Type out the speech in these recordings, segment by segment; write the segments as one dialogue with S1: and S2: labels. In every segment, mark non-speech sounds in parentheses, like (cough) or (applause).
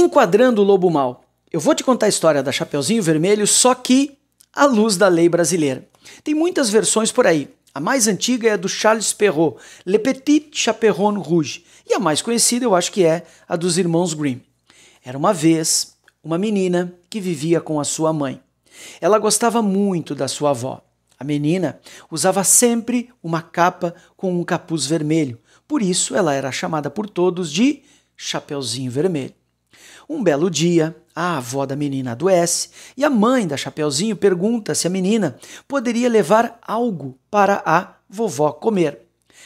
S1: Enquadrando o Lobo Mal. Eu vou te contar a história da Chapeuzinho Vermelho, só que à luz da lei brasileira. Tem muitas versões por aí. A mais antiga é a do Charles Perrault, Le Petit Chaperon Rouge, e a mais conhecida eu acho que é a dos irmãos Grimm. Era uma vez uma menina que vivia com a sua mãe. Ela gostava muito da sua avó. A menina usava sempre uma capa com um capuz vermelho, por isso ela era chamada por todos de Chapeuzinho Vermelho. Um belo dia, a avó da menina adoece e a mãe da Chapeuzinho pergunta se a menina poderia levar algo para a vovó comer.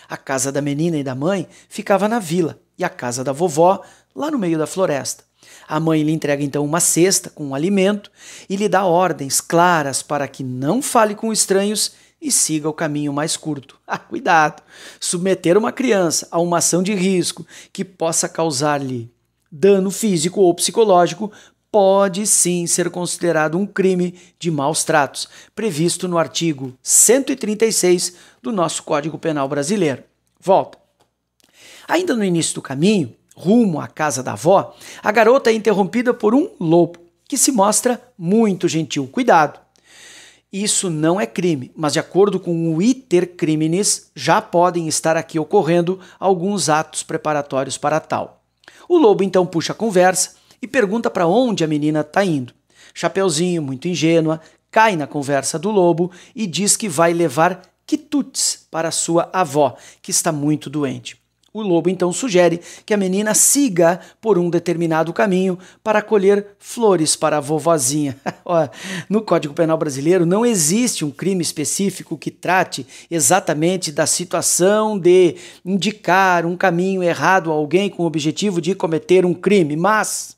S1: A casa da menina e da mãe ficava na vila e a casa da vovó lá no meio da floresta. A mãe lhe entrega então uma cesta com um alimento e lhe dá ordens claras para que não fale com estranhos e siga o caminho mais curto. (laughs) Ah, cuidado! Submeter uma criança a uma ação de risco que possa causar-lhe dano físico ou psicológico pode sim ser considerado um crime de maus tratos, previsto no artigo 136 do nosso Código Penal brasileiro. Volta. Ainda no início do caminho, rumo à casa da avó, a garota é interrompida por um lobo, que se mostra muito gentil. Cuidado! Isso não é crime, mas de acordo com o ITER criminis já podem estar aqui ocorrendo alguns atos preparatórios para tal. O lobo então puxa a conversa e pergunta para onde a menina está indo. Chapeuzinho, muito ingênua, cai na conversa do lobo e diz que vai levar quitutes para sua avó, que está muito doente. O lobo então sugere que a menina siga por um determinado caminho para colher flores para a vovozinha. (laughs) no Código Penal Brasileiro não existe um crime específico que trate exatamente da situação de indicar um caminho errado a alguém com o objetivo de cometer um crime, mas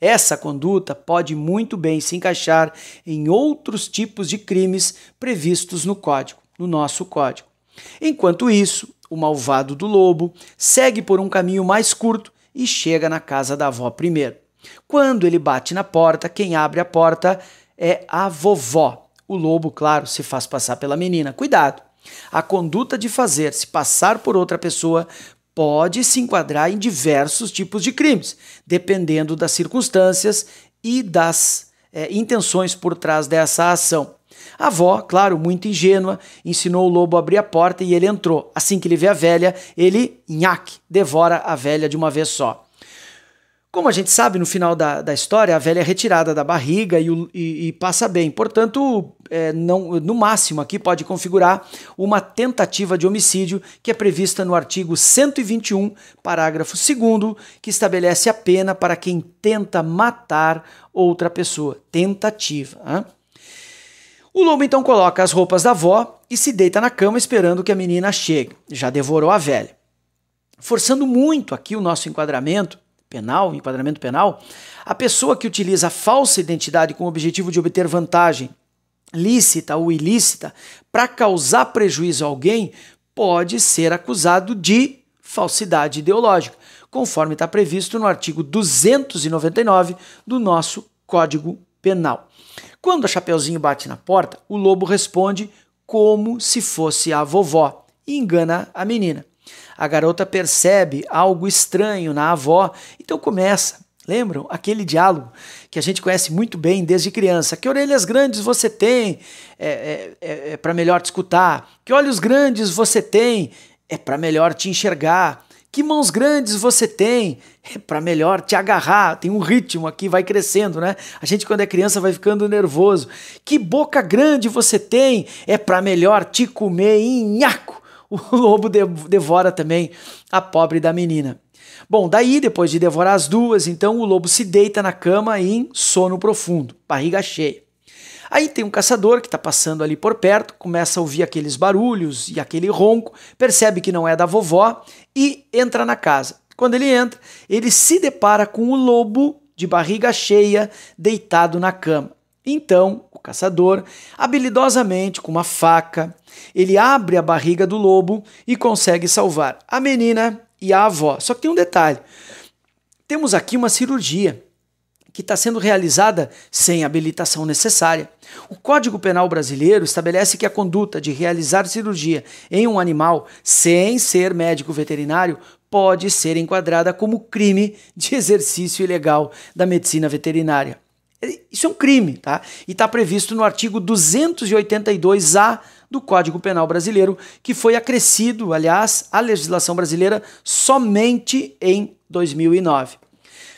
S1: essa conduta pode muito bem se encaixar em outros tipos de crimes previstos no código, no nosso código. Enquanto isso, o malvado do lobo, segue por um caminho mais curto e chega na casa da avó primeiro. Quando ele bate na porta, quem abre a porta é a vovó. O lobo, claro, se faz passar pela menina. Cuidado! A conduta de fazer se passar por outra pessoa pode se enquadrar em diversos tipos de crimes, dependendo das circunstâncias e das é, intenções por trás dessa ação. A avó, claro, muito ingênua, ensinou o lobo a abrir a porta e ele entrou. Assim que ele vê a velha, ele, nhaque, devora a velha de uma vez só. Como a gente sabe, no final da, da história, a velha é retirada da barriga e, e, e passa bem. Portanto, é, não, no máximo aqui pode configurar uma tentativa de homicídio que é prevista no artigo 121, parágrafo 2, que estabelece a pena para quem tenta matar outra pessoa. Tentativa. Hein? O lobo então coloca as roupas da avó e se deita na cama esperando que a menina chegue. Já devorou a velha. Forçando muito aqui o nosso enquadramento penal, enquadramento penal, a pessoa que utiliza a falsa identidade com o objetivo de obter vantagem lícita ou ilícita para causar prejuízo a alguém pode ser acusado de falsidade ideológica, conforme está previsto no artigo 299 do nosso Código penal. Quando a Chapeuzinho bate na porta, o lobo responde como se fosse a vovó e engana a menina. A garota percebe algo estranho na avó, então começa. Lembram aquele diálogo que a gente conhece muito bem desde criança? Que orelhas grandes você tem é, é, é, é para melhor te escutar? Que olhos grandes você tem é para melhor te enxergar? Que mãos grandes você tem é para melhor te agarrar. Tem um ritmo aqui, vai crescendo, né? A gente quando é criança vai ficando nervoso. Que boca grande você tem é para melhor te comer em nhaco. (laughs) O lobo devora também a pobre da menina. Bom, daí, depois de devorar as duas, então o lobo se deita na cama em sono profundo, barriga cheia. Aí tem um caçador que está passando ali por perto, começa a ouvir aqueles barulhos e aquele ronco, percebe que não é da vovó e entra na casa. Quando ele entra, ele se depara com o lobo de barriga cheia deitado na cama. Então, o caçador, habilidosamente com uma faca, ele abre a barriga do lobo e consegue salvar a menina e a avó. Só que tem um detalhe: temos aqui uma cirurgia que está sendo realizada sem habilitação necessária. O Código Penal Brasileiro estabelece que a conduta de realizar cirurgia em um animal sem ser médico veterinário pode ser enquadrada como crime de exercício ilegal da medicina veterinária. É, isso é um crime, tá? E está previsto no artigo 282-A do Código Penal Brasileiro, que foi acrescido, aliás, à legislação brasileira somente em 2009.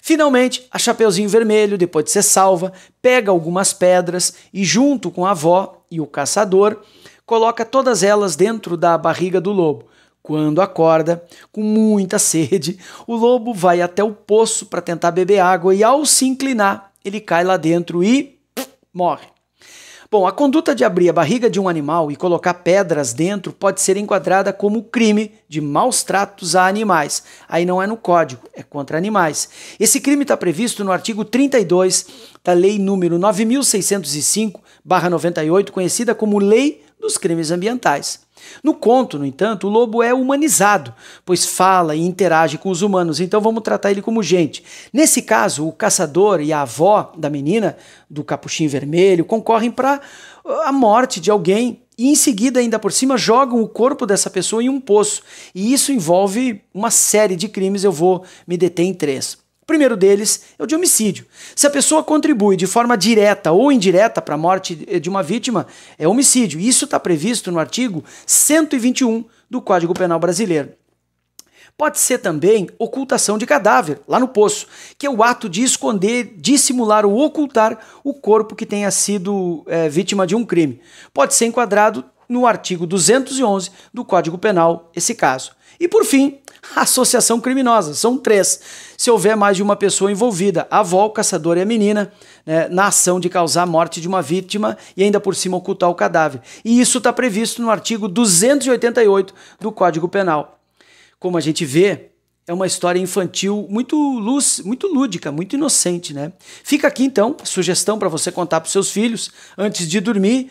S1: Finalmente, a Chapeuzinho Vermelho, depois de ser salva, pega algumas pedras e, junto com a avó e o caçador, coloca todas elas dentro da barriga do lobo. Quando acorda, com muita (laughs) sede, o lobo vai até o poço para tentar beber água e, ao se inclinar, ele cai lá dentro e morre. Bom, a conduta de abrir a barriga de um animal e colocar pedras dentro pode ser enquadrada como crime de maus tratos a animais. Aí não é no código, é contra animais. Esse crime está previsto no artigo 32 da Lei número 9605/98, conhecida como Lei dos crimes ambientais. No conto, no entanto, o lobo é humanizado, pois fala e interage com os humanos, então vamos tratar ele como gente. Nesse caso, o caçador e a avó da menina, do capuchinho vermelho, concorrem para ah, a morte de alguém e em seguida, ainda por cima, jogam o corpo dessa pessoa em um poço. E isso envolve uma série de crimes, eu vou me deter em três primeiro deles é o de homicídio. Se a pessoa contribui de forma direta ou indireta para a morte de uma vítima, é homicídio. Isso está previsto no artigo 121 do Código Penal Brasileiro. Pode ser também ocultação de cadáver, lá no poço, que é o ato de esconder, dissimular ou ocultar o corpo que tenha sido é, vítima de um crime. Pode ser enquadrado no artigo 211 do Código Penal esse caso. E por fim, associação criminosa. São três. Se houver mais de uma pessoa envolvida, avó, o caçador e a menina, né, na ação de causar a morte de uma vítima e ainda por cima ocultar o cadáver. E isso está previsto no artigo 288 do Código Penal. Como a gente vê, é uma história infantil muito luz, muito lúdica, muito inocente, né? Fica aqui então a sugestão para você contar para seus filhos antes de dormir.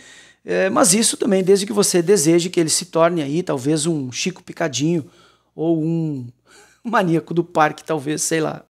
S1: É, mas isso também desde que você deseje que ele se torne aí talvez um Chico Picadinho, ou um maníaco do parque, talvez, sei lá.